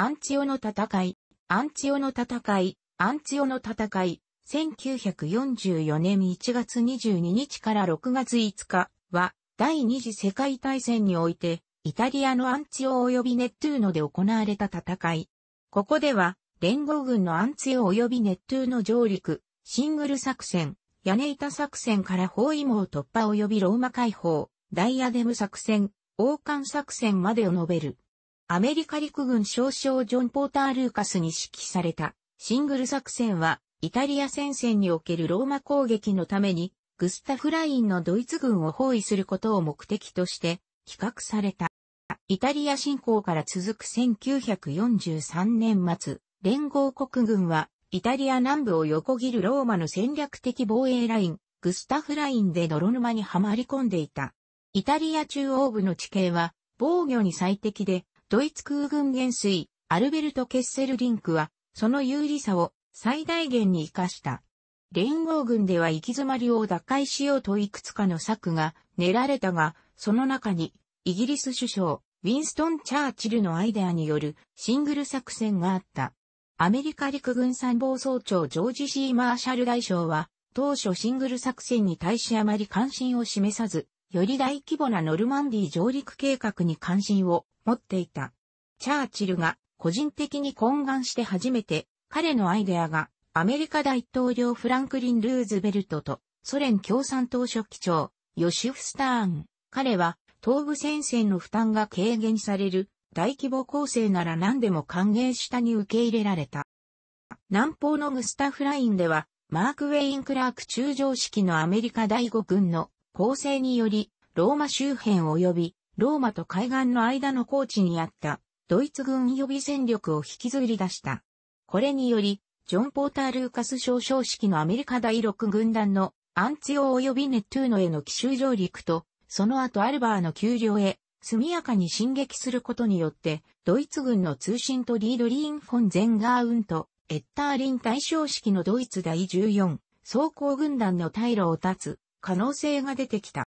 アンチオの戦い、アンチオの戦い、アンチオの戦い、1944年1月22日から6月5日は、第二次世界大戦において、イタリアのアンチオ及びネットゥーノで行われた戦い。ここでは、連合軍のアンチオ及びネットゥーノ上陸、シングル作戦、屋根板作戦から包囲網突破及びローマ解放、ダイアデム作戦、王冠作戦までを述べる。アメリカ陸軍少将ジョン・ポーター・ルーカスに指揮されたシングル作戦はイタリア戦線におけるローマ攻撃のためにグスタフ・ラインのドイツ軍を包囲することを目的として企画された。イタリア侵攻から続く1943年末、連合国軍はイタリア南部を横切るローマの戦略的防衛ライン、グスタフラインで泥沼にはまり込んでいた。イタリア中央部の地形は防御に最適で、ドイツ空軍元帥、アルベルト・ケッセルリンクは、その有利さを最大限に活かした。連合軍では行き詰まりを打開しようといくつかの策が練られたが、その中に、イギリス首相、ウィンストン・チャーチルのアイデアによるシングル作戦があった。アメリカ陸軍参謀総長ジョージ・シー・マーシャル大将は、当初シングル作戦に対しあまり関心を示さず、より大規模なノルマンディ上陸計画に関心を持っていた。チャーチルが個人的に懇願して初めて彼のアイデアがアメリカ大統領フランクリン・ルーズベルトとソ連共産党書記長ヨシフ・スターン。彼は東部戦線の負担が軽減される大規模構成なら何でも歓迎したに受け入れられた。南方のグスタフラインではマーク・ウェイン・クラーク中将式のアメリカ第5軍の構成により、ローマ周辺及び、ローマと海岸の間の高地にあった、ドイツ軍予備戦力を引きずり出した。これにより、ジョン・ポーター・ルーカス少将式のアメリカ第6軍団のアンツー及びネットゥーノへの奇襲上陸と、その後アルバーの丘陵へ速やかに進撃することによって、ドイツ軍の通信とリードリーン・フォン・ゼンガーウンと、エッターリン大将式のドイツ第14、装甲軍団の退路を断つ、可能性が出てきた。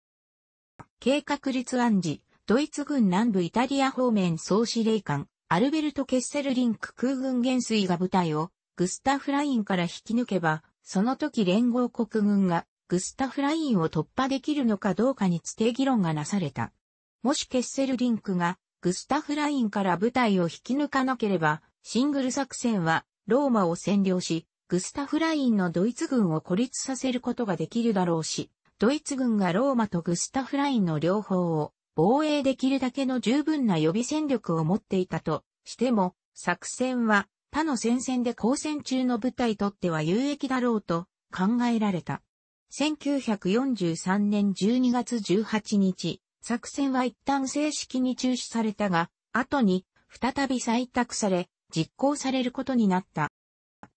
計画立案時、ドイツ軍南部イタリア方面総司令官、アルベルト・ケッセルリンク空軍元帥が部隊をグスタフラインから引き抜けば、その時連合国軍がグスタフラインを突破できるのかどうかにつて議論がなされた。もしケッセルリンクがグスタフラインから部隊を引き抜かなければ、シングル作戦はローマを占領し、グスタフラインのドイツ軍を孤立させることができるだろうし、ドイツ軍がローマとグスタフラインの両方を防衛できるだけの十分な予備戦力を持っていたとしても、作戦は他の戦線で交戦中の部隊とっては有益だろうと考えられた。1943年12月18日、作戦は一旦正式に中止されたが、後に再び採択され、実行されることになった。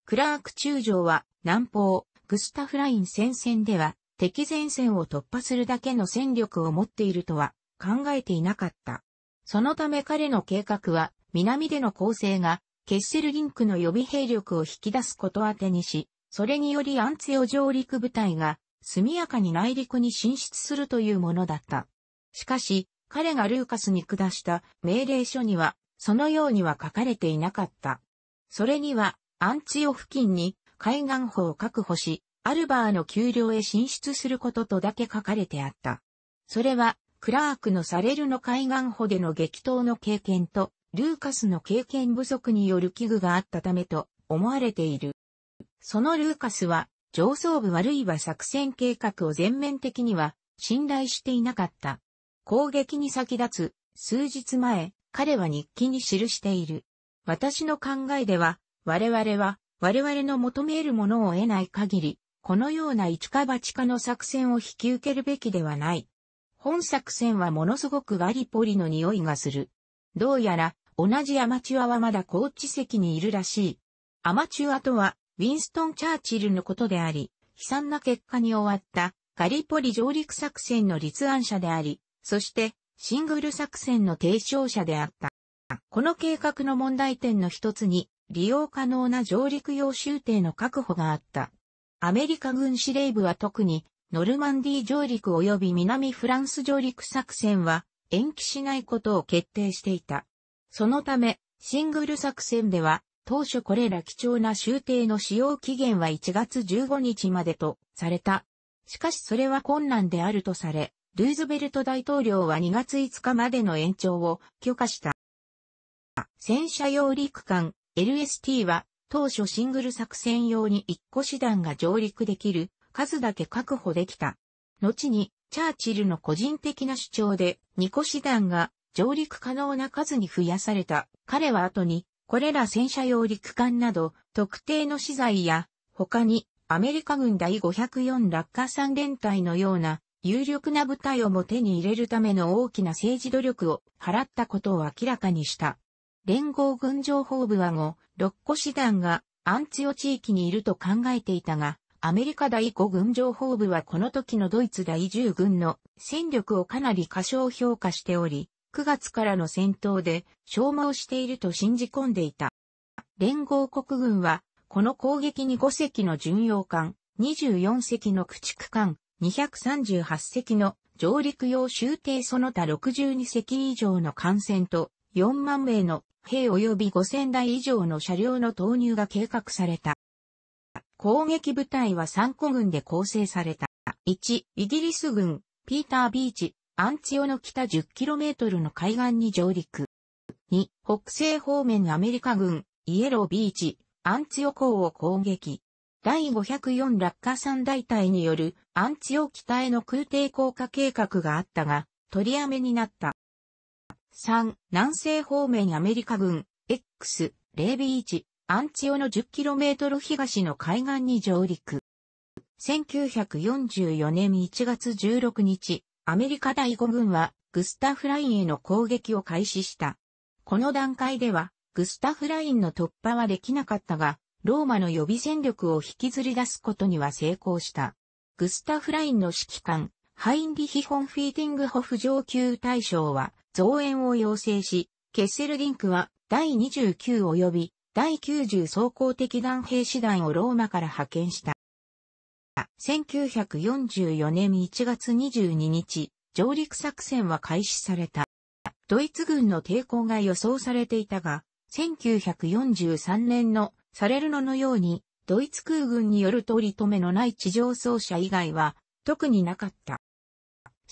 クラーク中将は南方、グスタフライン戦線では敵前線を突破するだけの戦力を持っているとは考えていなかった。そのため彼の計画は南での攻勢がケッシルリンクの予備兵力を引き出すことあてにし、それによりアンツヨ上陸部隊が速やかに内陸に進出するというものだった。しかし、彼がルーカスに下した命令書には、そのようには書かれていなかった。それには、アンチヨ付近に海岸法を確保し、アルバーの丘陵へ進出することとだけ書かれてあった。それは、クラークのサレルの海岸歩での激闘の経験と、ルーカスの経験不足による危惧があったためと思われている。そのルーカスは、上層部あるいは作戦計画を全面的には信頼していなかった。攻撃に先立つ、数日前、彼は日記に記している。私の考えでは、我々は、我々の求めるものを得ない限り、このような一か八かの作戦を引き受けるべきではない。本作戦はものすごくガリポリの匂いがする。どうやら、同じアマチュアはまだコーチ席にいるらしい。アマチュアとは、ウィンストン・チャーチルのことであり、悲惨な結果に終わったガリポリ上陸作戦の立案者であり、そしてシングル作戦の提唱者であった。この計画の問題点の一つに、利用可能な上陸用終艇の確保があった。アメリカ軍司令部は特に、ノルマンディー上陸及び南フランス上陸作戦は延期しないことを決定していた。そのため、シングル作戦では、当初これら貴重な終艇の使用期限は1月15日までとされた。しかしそれは困難であるとされ、ルーズベルト大統領は2月5日までの延長を許可した。戦車用陸艦 LST は当初シングル作戦用に1個師団が上陸できる数だけ確保できた。後に、チャーチルの個人的な主張で2個師団が上陸可能な数に増やされた。彼は後に、これら戦車用陸艦など特定の資材や、他にアメリカ軍第504落下3連隊のような有力な部隊をも手に入れるための大きな政治努力を払ったことを明らかにした。連合軍情報部は後、六個師団がアンツヨ地域にいると考えていたが、アメリカ第五軍情報部はこの時のドイツ第十軍の戦力をかなり過小評価しており、9月からの戦闘で消耗していると信じ込んでいた。連合国軍は、この攻撃に5隻の巡洋艦、24隻の駆逐艦、238隻の上陸用集艇その他62隻以上の艦船と4万名の兵及び5000台以上の車両の投入が計画された。攻撃部隊は3個軍で構成された。1、イギリス軍、ピータービーチ、アンツヨの北 10km の海岸に上陸。2、北西方面アメリカ軍、イエロービーチ、アンツヨ港を攻撃。第504落下3大隊によるアンツヨ北への空挺降下計画があったが、取りやめになった。3、南西方面アメリカ軍、X、レービーチ、アンチオの 10km 東の海岸に上陸。1944年1月16日、アメリカ第5軍はグスタフラインへの攻撃を開始した。この段階では、グスタフラインの突破はできなかったが、ローマの予備戦力を引きずり出すことには成功した。グスタフラインの指揮官、ハインリヒ・ホンフィーティングホフ上級大将は、増援を要請し、ケッセルディンクは第29及び第90総合的弾兵師団をローマから派遣した。1944年1月22日、上陸作戦は開始された。ドイツ軍の抵抗が予想されていたが、1943年のサレルノのように、ドイツ空軍による取り留めのない地上走者以外は、特になかった。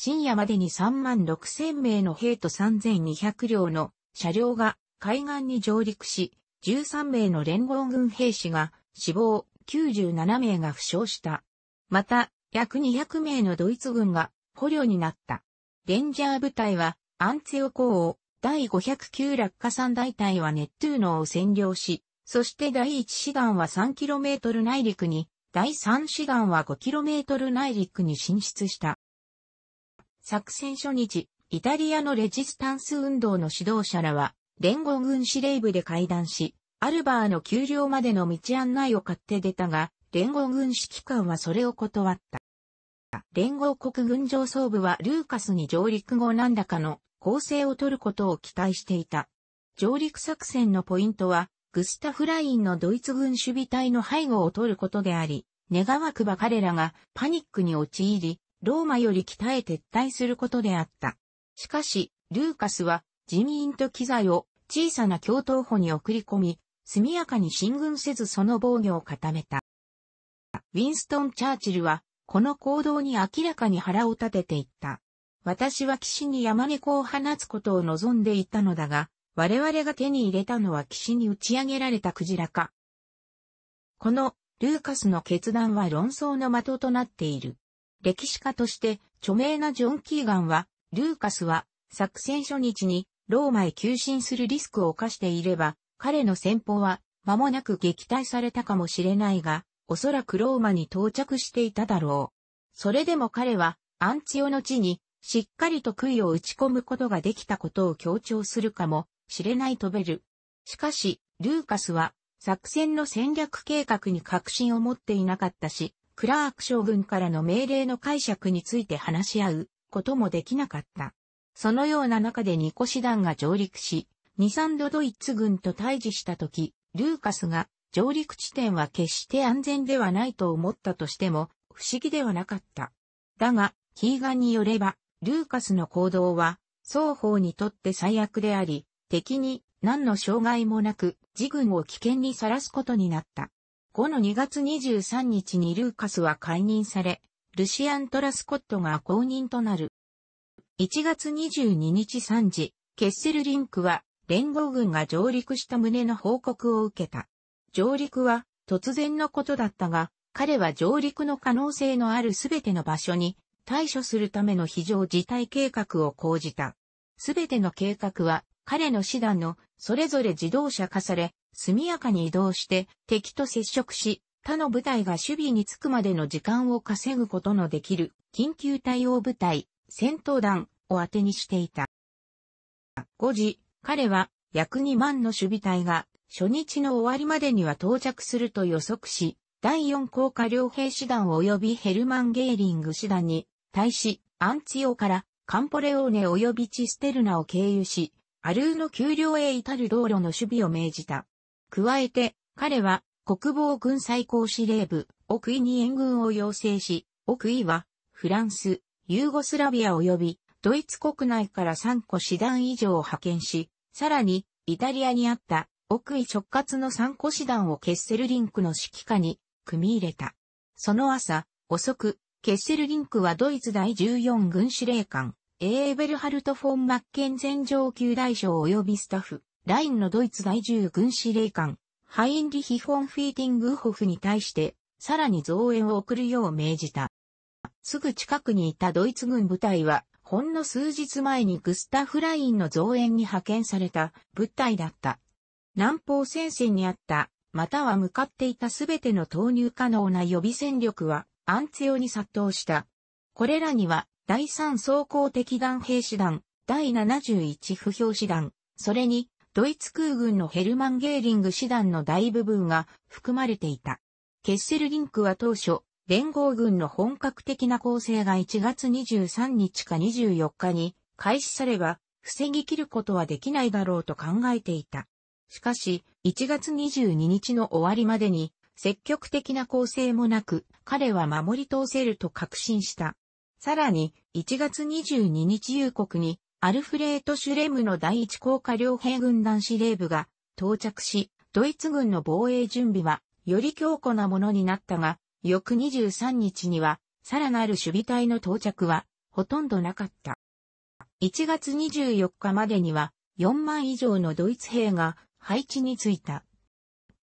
深夜までに3万6千名の兵と3200両の車両が海岸に上陸し、13名の連合軍兵士が死亡、97名が負傷した。また、約200名のドイツ軍が捕虜になった。レンジャー部隊はアンツヨ港を第509落下山大隊はネットゥーノを占領し、そして第1師団は 3km 内陸に、第3師団は 5km 内陸に進出した。作戦初日、イタリアのレジスタンス運動の指導者らは、連合軍司令部で会談し、アルバーの給料までの道案内を買って出たが、連合軍指揮官はそれを断った。連合国軍上層部はルーカスに上陸後何らかの構成を取ることを期待していた。上陸作戦のポイントは、グスタフラインのドイツ軍守備隊の背後を取ることであり、願わくば彼らがパニックに陥り、ローマより北へ撤退することであった。しかし、ルーカスは人員と機材を小さな共闘補に送り込み、速やかに進軍せずその防御を固めた。ウィンストン・チャーチルは、この行動に明らかに腹を立てていった。私は岸に山猫を放つことを望んでいたのだが、我々が手に入れたのは岸に打ち上げられたクジラか。この、ルーカスの決断は論争の的となっている。歴史家として著名なジョン・キーガンは、ルーカスは作戦初日にローマへ急進するリスクを犯していれば、彼の戦法は間もなく撃退されたかもしれないが、おそらくローマに到着していただろう。それでも彼はアンチオの地にしっかりと杭を打ち込むことができたことを強調するかもしれないとベル。しかし、ルーカスは作戦の戦略計画に確信を持っていなかったし、クラーク将軍からの命令の解釈について話し合うこともできなかった。そのような中でニコ師団が上陸し、二三度ドイツ軍と対峙した時、ルーカスが上陸地点は決して安全ではないと思ったとしても不思議ではなかった。だが、キーガンによれば、ルーカスの行動は双方にとって最悪であり、敵に何の障害もなく自軍を危険にさらすことになった。後の2月23日にルーカスは解任され、ルシアン・トラスコットが後任となる。1月22日3時、ケッセルリンクは連合軍が上陸した旨の報告を受けた。上陸は突然のことだったが、彼は上陸の可能性のあるすべての場所に対処するための非常事態計画を講じた。すべての計画は彼の師団のそれぞれ自動車化され、速やかに移動して敵と接触し、他の部隊が守備につくまでの時間を稼ぐことのできる緊急対応部隊、戦闘団を当てにしていた。5時、彼は約2万の守備隊が初日の終わりまでには到着すると予測し、第4高下両兵師団及びヘルマン・ゲーリング師団に対し、アンツィオからカンポレオーネ及びチステルナを経由し、アルーの丘陵へ至る道路の守備を命じた。加えて、彼は国防軍最高司令部、奥井に援軍を要請し、奥井は、フランス、ユーゴスラビア及び、ドイツ国内から3個師団以上を派遣し、さらに、イタリアにあった、奥井直轄の3個師団をケッセルリンクの指揮下に、組み入れた。その朝、遅く、ケッセルリンクはドイツ第14軍司令官、エーベルハルト・フォン・マッケンゼン上級大将及びスタッフ、ラインのドイツ在住軍司令官、ハインリヒ・フォン・フィーティング・ホフに対して、さらに増援を送るよう命じた。すぐ近くにいたドイツ軍部隊は、ほんの数日前にグスタフ・ラインの増援に派遣された部隊だった。南方戦線にあった、または向かっていたすべての投入可能な予備戦力は、アンツ用に殺到した。これらには、第3装甲敵団兵士団、第71不評士団、それに、ドイツ空軍のヘルマン・ゲーリング師団の大部分が含まれていた。ケッセルリンクは当初、連合軍の本格的な攻勢が1月23日か24日に開始されば、防ぎきることはできないだろうと考えていた。しかし、1月22日の終わりまでに、積極的な攻勢もなく、彼は守り通せると確信した。さらに、1月22日夕刻に、アルフレート・シュレムの第一高下両兵軍団司令部が到着し、ドイツ軍の防衛準備はより強固なものになったが、翌23日にはさらなる守備隊の到着はほとんどなかった。1月24日までには4万以上のドイツ兵が配置についた。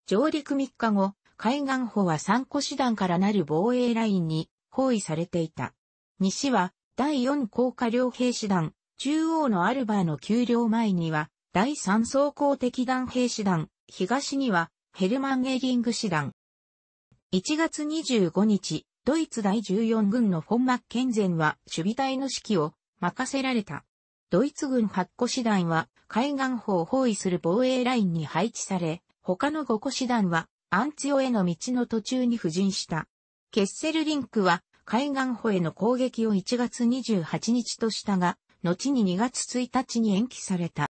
上陸3日後、海岸砲は3個師団からなる防衛ラインに包囲されていた。西は第4高下両兵師団、中央のアルバーの丘陵前には、第三装甲敵団兵士団、東には、ヘルマンエリング師団。1月25日、ドイツ第14軍のフォン・マッケンゼンは守備隊の指揮を任せられた。ドイツ軍8個師団は海岸砲を包囲する防衛ラインに配置され、他の5個師団はアンツヨオへの道の途中に布陣した。ケッセルリンクは海岸砲への攻撃を1月28日としたが、後に2月1日に延期された。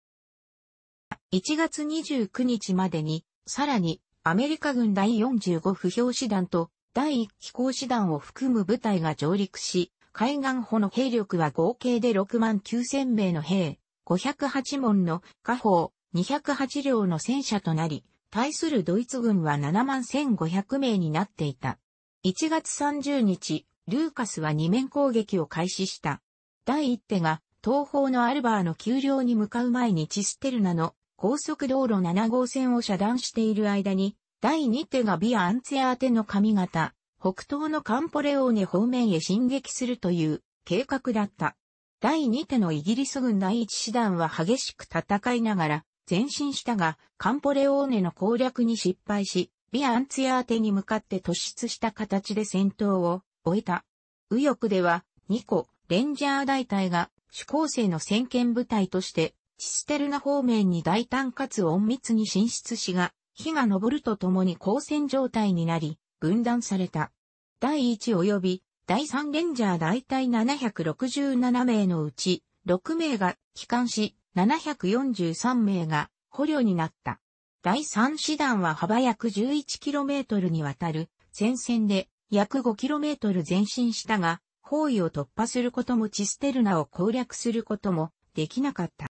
1月29日までに、さらに、アメリカ軍第45不評師団と第1機構師団を含む部隊が上陸し、海岸保の兵力は合計で6万9000名の兵、508門の火砲、208両の戦車となり、対するドイツ軍は7万1500名になっていた。1月30日、ルーカスは2面攻撃を開始した。第1手が東方のアルバーの丘陵に向かう前にチステルナの高速道路7号線を遮断している間に、第2手がビア・アンツェアーテの上方、北東のカンポレオーネ方面へ進撃するという計画だった。第2手のイギリス軍第1師団は激しく戦いながら前進したが、カンポレオーネの攻略に失敗し、ビア・アンツェアーテに向かって突出した形で戦闘を終えた。右翼では2個、レンジャー大隊が主攻勢の先見部隊として、チステルナ方面に大胆かつ隠密に進出しが、火が昇るとともに交戦状態になり、分断された。第1及び第3レンジャー大体767名のうち、6名が帰還し、743名が捕虜になった。第3師団は幅約 11km にわたる戦線で約 5km 前進したが、包囲を突破することもチステルナを攻略することもできなかった。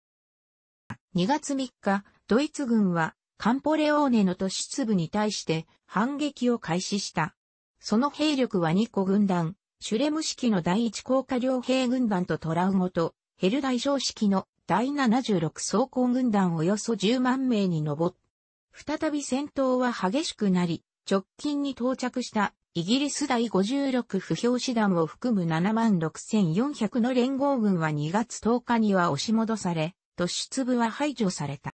2月3日、ドイツ軍はカンポレオーネの都市粒に対して反撃を開始した。その兵力は2個軍団、シュレム式の第1降下両兵軍団とトラウゴと、ヘル大将式の第76装甲軍団およそ10万名に上った。再び戦闘は激しくなり、直近に到着したイギリス第56不評師団を含む76,400の連合軍は2月10日には押し戻され、突出部は排除された。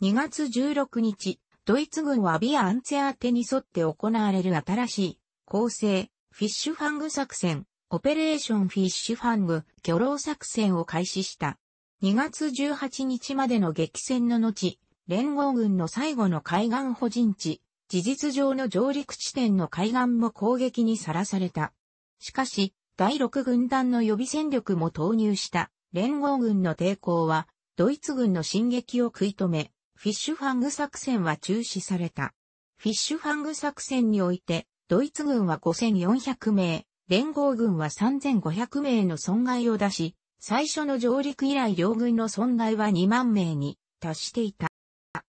2月16日、ドイツ軍はビア・アンツェ宛てに沿って行われる新しい構成、フィッシュファング作戦、オペレーションフィッシュファング、巨浪作戦を開始した。2月18日までの激戦の後、連合軍の最後の海岸保人地、事実上の上陸地点の海岸も攻撃にさらされた。しかし、第6軍団の予備戦力も投入した連合軍の抵抗は、ドイツ軍の進撃を食い止め、フィッシュファング作戦は中止された。フィッシュファング作戦において、ドイツ軍は5400名、連合軍は3500名の損害を出し、最初の上陸以来両軍の損害は2万名に達していた。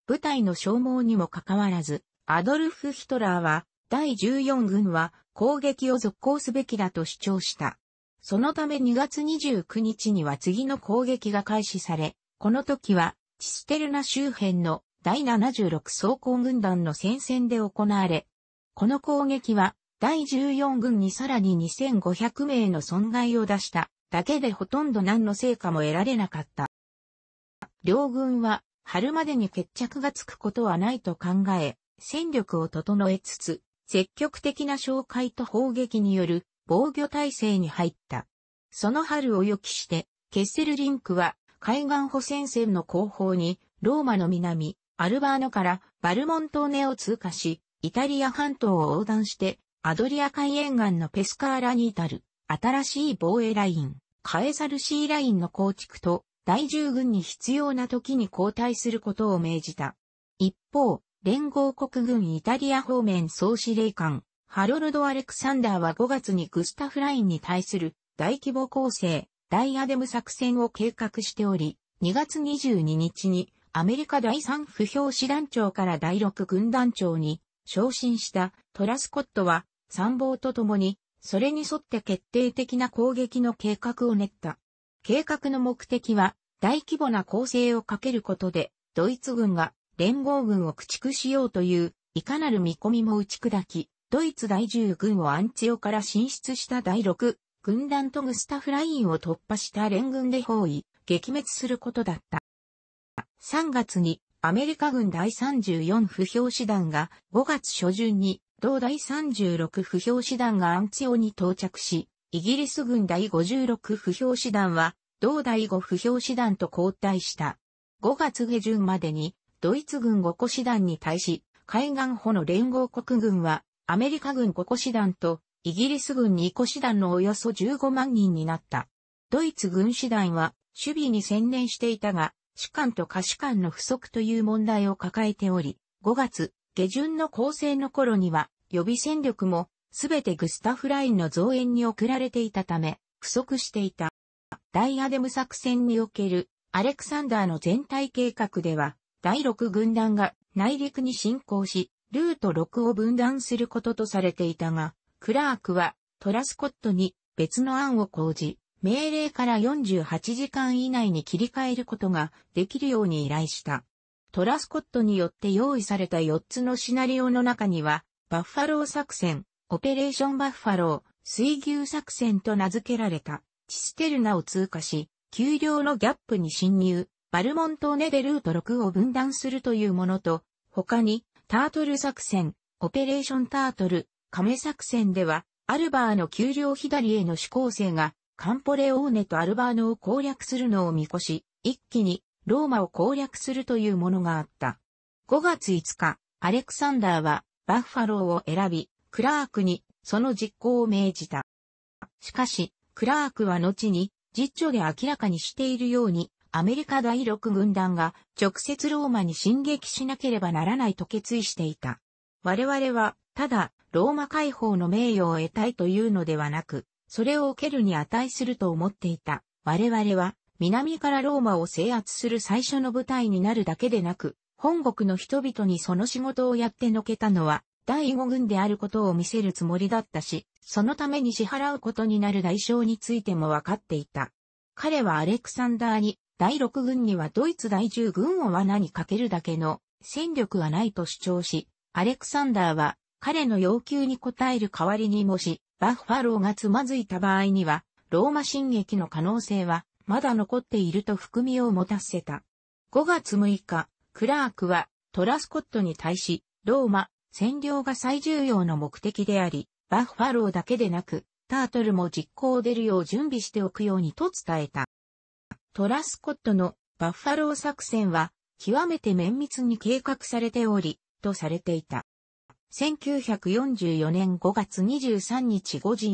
部隊の消耗にもかかわらず、アドルフ・ヒトラーは、第14軍は攻撃を続行すべきだと主張した。そのため2月29日には次の攻撃が開始され、この時は、チステルナ周辺の第76装甲軍団の戦線で行われ、この攻撃は、第14軍にさらに2500名の損害を出しただけでほとんど何の成果も得られなかった。両軍は、春までに決着がつくことはないと考え、戦力を整えつつ、積極的な紹介と砲撃による防御体制に入った。その春を予期して、ケッセルリンクは海岸保戦線の後方にローマの南、アルバーノからバルモントーネを通過し、イタリア半島を横断してアドリア海沿岸のペスカーラに至る新しい防衛ライン、カエサルシーラインの構築と第従軍に必要な時に交代することを命じた。一方、連合国軍イタリア方面総司令官、ハロルド・アレクサンダーは5月にグスタフ・ラインに対する大規模攻勢、ダイアデム作戦を計画しており、2月22日にアメリカ第3不評師団長から第6軍団長に昇進したトラスコットは参謀とともに、それに沿って決定的な攻撃の計画を練った。計画の目的は、大規模な攻勢をかけることで、ドイツ軍が連合軍を駆逐しようという、いかなる見込みも打ち砕き、ドイツ第10軍をアンチオから進出した第6軍団とグスタフラインを突破した連軍で包囲、撃滅することだった。3月にアメリカ軍第34不評師団が5月初旬に同第36不評師団がアンチオに到着し、イギリス軍第56不評師団は同第5不評師団と交代した。5月下旬までにドイツ軍五個師団に対し、海岸保の連合国軍は、アメリカ軍五個師団と、イギリス軍二個師団のおよそ15万人になった。ドイツ軍師団は、守備に専念していたが、士官と下士官の不足という問題を抱えており、5月、下旬の構成の頃には、予備戦力も、すべてグスタフラインの増援に送られていたため、不足していた。ダイアデム作戦における、アレクサンダーの全体計画では、第6軍団が内陸に進行し、ルート6を分断することとされていたが、クラークはトラスコットに別の案を講じ、命令から48時間以内に切り替えることができるように依頼した。トラスコットによって用意された4つのシナリオの中には、バッファロー作戦、オペレーションバッファロー、水牛作戦と名付けられた、チステルナを通過し、丘陵のギャップに侵入、バルモントーネでルート6を分断するというものと、他に、タートル作戦、オペレーションタートル、亀作戦では、アルバーの丘陵左への指向性が、カンポレオーネとアルバーノを攻略するのを見越し、一気にローマを攻略するというものがあった。5月5日、アレクサンダーはバッファローを選び、クラークにその実行を命じた。しかし、クラークは後に、実著で明らかにしているように、アメリカ第6軍団が直接ローマに進撃しなければならないと決意していた。我々は、ただ、ローマ解放の名誉を得たいというのではなく、それを受けるに値すると思っていた。我々は、南からローマを制圧する最初の部隊になるだけでなく、本国の人々にその仕事をやってのけたのは、第五軍であることを見せるつもりだったし、そのために支払うことになる代償についても分かっていた。彼はアレクサンダーに第6軍にはドイツ第10軍を罠にかけるだけの戦力はないと主張し、アレクサンダーは彼の要求に応える代わりにもし、バッファローがつまずいた場合には、ローマ進撃の可能性はまだ残っていると含みを持たせた。5月6日、クラークはトラスコットに対し、ローマ、占領が最重要の目的であり、バッファローだけでなく、タートルも実行出るよう準備しておくようにと伝えた。トラスコットのバッファロー作戦は極めて綿密に計画されており、とされていた。1944年5月23日5時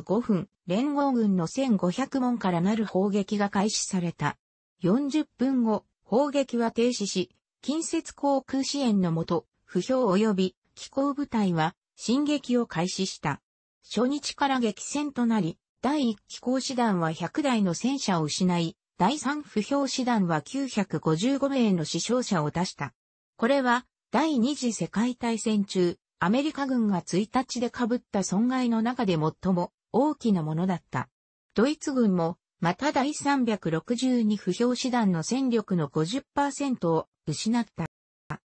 45分、連合軍の1500門からなる砲撃が開始された。40分後、砲撃は停止し、近接航空支援のもと、不評及び機構部隊は進撃を開始した。初日から激戦となり、第1機構師団は100台の戦車を失い、第三不評師団は955名の死傷者を出した。これは、第二次世界大戦中、アメリカ軍が1日で被った損害の中で最も大きなものだった。ドイツ軍も、また第362不評師団の戦力の50%を失った。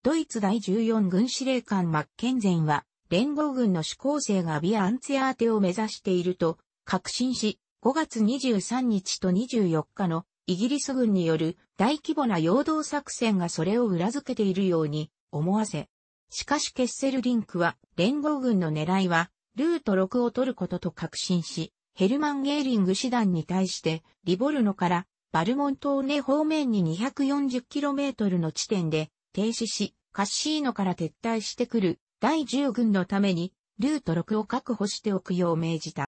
ドイツ第14軍司令官マッケンゼンは、連合軍の主攻生がビアンツェアーテを目指していると確信し、5月23日と24日のイギリス軍による大規模な陽動作戦がそれを裏付けているように思わせ。しかしケッセルリンクは連合軍の狙いはルート6を取ることと確信し、ヘルマン・ゲーリング師団に対してリボルノからバルモントーネ方面に 240km の地点で停止し、カッシーノから撤退してくる第10軍のためにルート6を確保しておくよう命じた。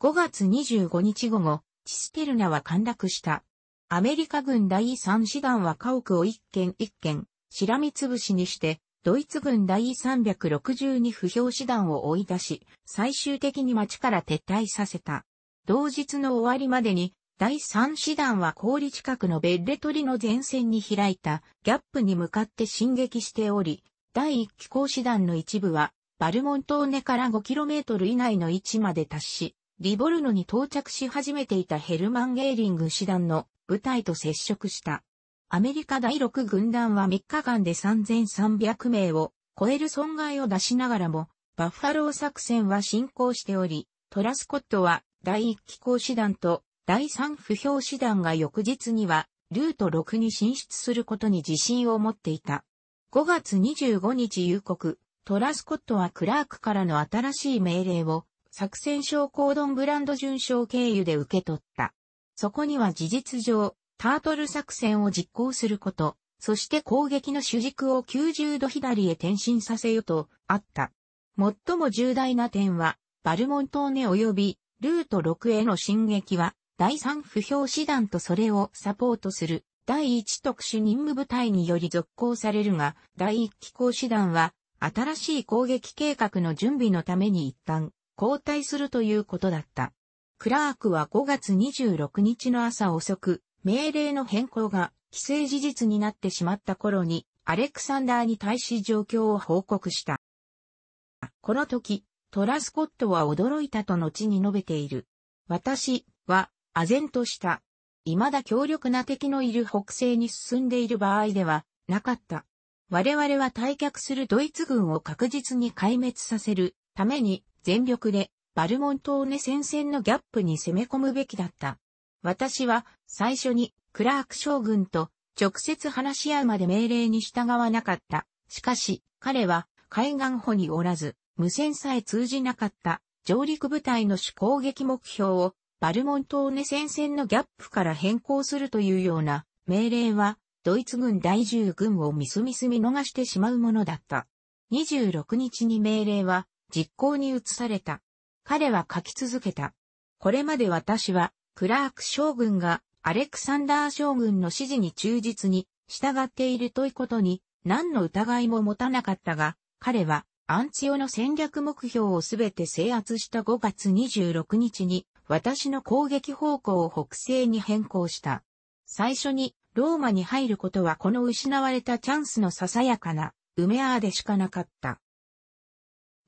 5月25日午後、キステルナは陥落した。アメリカ軍第3師団は家屋を一軒一軒、しらみつぶしにして、ドイツ軍第362不評師団を追い出し、最終的に町から撤退させた。同日の終わりまでに、第3師団は氷近くのベッレトリの前線に開いたギャップに向かって進撃しており、第1機構師団の一部は、バルモントーネから 5km 以内の位置まで達し、リボルノに到着し始めていたヘルマン・ゲーリング師団の部隊と接触した。アメリカ第6軍団は3日間で3300名を超える損害を出しながらも、バッファロー作戦は進行しており、トラスコットは第1機構師団と第3不評師団が翌日にはルート6に進出することに自信を持っていた。5月25日夕刻、トラスコットはクラークからの新しい命令を作戦ードンブランド順賞経由で受け取った。そこには事実上、タートル作戦を実行すること、そして攻撃の主軸を90度左へ転身させよと、あった。最も重大な点は、バルモントーネ及び、ルート6への進撃は、第3不評師団とそれをサポートする、第1特殊任務部隊により続行されるが、第1機構師団は、新しい攻撃計画の準備のために一旦、交代するということだった。クラークは5月26日の朝遅く、命令の変更が既成事実になってしまった頃に、アレクサンダーに対し状況を報告した。この時、トラスコットは驚いたと後に述べている。私は、唖然とした。未だ強力な敵のいる北西に進んでいる場合ではなかった。我々は退却するドイツ軍を確実に壊滅させるために全力で、バルモントーネ戦線のギャップに攻め込むべきだった。私は、最初に、クラーク将軍と、直接話し合うまで命令に従わなかった。しかし、彼は、海岸保におらず、無線さえ通じなかった、上陸部隊の主攻撃目標を、バルモントーネ戦線のギャップから変更するというような命令は、ドイツ軍第10軍をみすみす見逃してしまうものだった。26日に命令は実行に移された。彼は書き続けた。これまで私は、クラーク将軍がアレクサンダー将軍の指示に忠実に従っているということに何の疑いも持たなかったが、彼はアンチヨの戦略目標をすべて制圧した5月26日に私の攻撃方向を北西に変更した。最初にローマに入ることはこの失われたチャンスのささやかな梅合ーでしかなかった。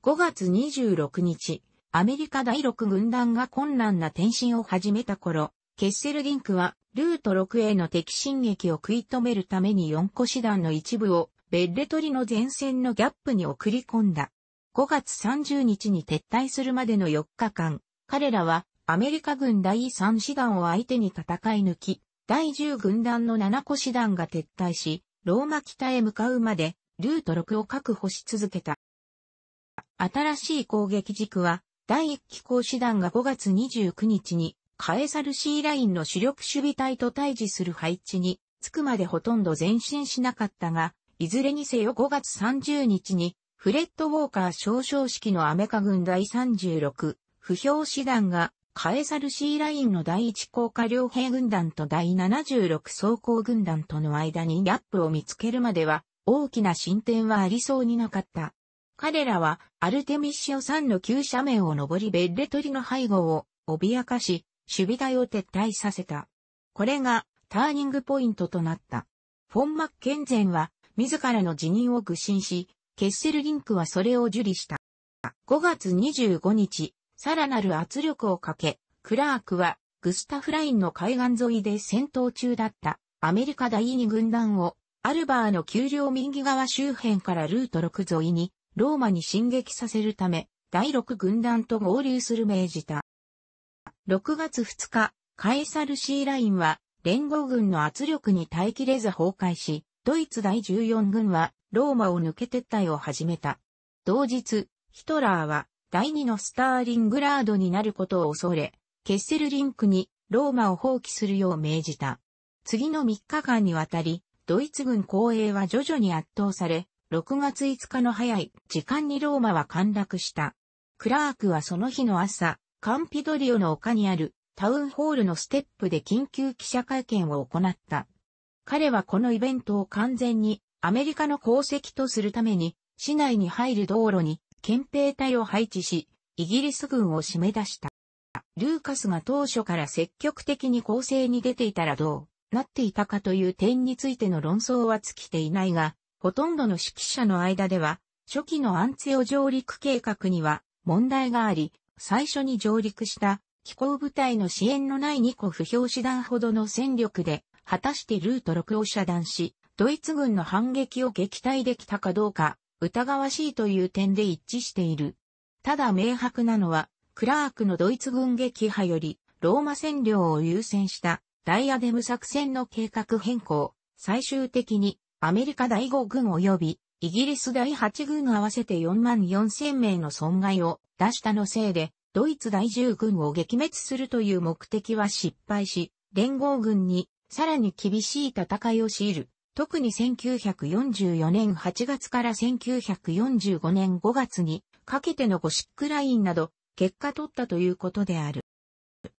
5月26日、アメリカ第6軍団が困難な転進を始めた頃、ケッセルリンクは、ルート6への敵進撃を食い止めるために4個師団の一部を、ベッレトリの前線のギャップに送り込んだ。5月30日に撤退するまでの4日間、彼らは、アメリカ軍第3師団を相手に戦い抜き、第10軍団の7個師団が撤退し、ローマ北へ向かうまで、ルート6を確保し続けた。新しい攻撃軸は、第1機構師団が5月29日に、カエサル C ラインの主力守備隊と対峙する配置に、着くまでほとんど前進しなかったが、いずれにせよ5月30日に、フレッド・ウォーカー少将式のアメカ軍第36、不評師団が、カエサル C ラインの第1効果両兵軍団と第76装甲軍団との間にギャップを見つけるまでは、大きな進展はありそうになかった。彼らはアルテミッシオ3の急斜面を登りベッレトリの背後を脅かし、守備隊を撤退させた。これがターニングポイントとなった。フォン・マッケンゼンは自らの辞任を愚信し、ケッセルリンクはそれを受理した。5月25日、さらなる圧力をかけ、クラークはグスタフラインの海岸沿いで戦闘中だったアメリカ第二軍団をアルバーの丘陵右側周辺からルート6沿いにローマに進撃させるため、第6軍団と合流する命じた。6月2日、カエサルシーラインは、連合軍の圧力に耐えきれず崩壊し、ドイツ第14軍は、ローマを抜け撤退を始めた。同日、ヒトラーは、第2のスターリングラードになることを恐れ、ケッセルリンクにローマを放棄するよう命じた。次の3日間にわたり、ドイツ軍後衛は徐々に圧倒され、6月5日の早い時間にローマは陥落した。クラークはその日の朝、カンピドリオの丘にあるタウンホールのステップで緊急記者会見を行った。彼はこのイベントを完全にアメリカの功績とするために、市内に入る道路に憲兵隊を配置し、イギリス軍を締め出した。ルーカスが当初から積極的に攻勢に出ていたらどうなっていたかという点についての論争は尽きていないが、ほとんどの指揮者の間では、初期のアンツェ上陸計画には問題があり、最初に上陸した気候部隊の支援のない2個不評師団ほどの戦力で、果たしてルート6を遮断し、ドイツ軍の反撃を撃退できたかどうか、疑わしいという点で一致している。ただ明白なのは、クラークのドイツ軍撃破より、ローマ占領を優先した、ダイアデム作戦の計画変更、最終的にアメリカ第5軍及びイギリス第8軍合わせて4万4千名の損害を出したのせいで、ドイツ第10軍を撃滅するという目的は失敗し、連合軍にさらに厳しい戦いを強いる。特に1944年8月から1945年5月にかけてのゴシックラインなど結果取ったということである。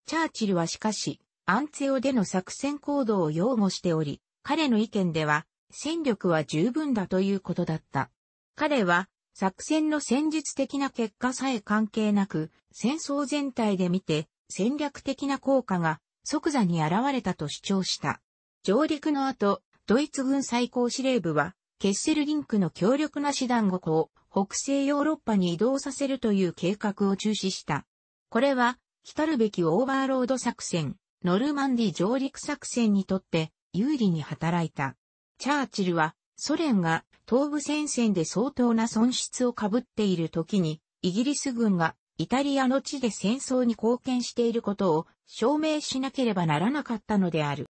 チャーチルはしかし、アンツェオでの作戦行動を擁護しており、彼の意見では、戦力は十分だということだった。彼は、作戦の戦術的な結果さえ関係なく、戦争全体で見て、戦略的な効果が即座に現れたと主張した。上陸の後、ドイツ軍最高司令部は、ケッセルリンクの強力な師団5個を北西ヨーロッパに移動させるという計画を中止した。これは、来るべきオーバーロード作戦、ノルマンディ上陸作戦にとって有利に働いた。チャーチルは、ソ連が東部戦線で相当な損失を被っている時に、イギリス軍がイタリアの地で戦争に貢献していることを証明しなければならなかったのである。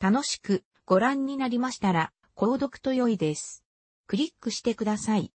楽しくご覧になりましたら、購読と良いです。クリックしてください。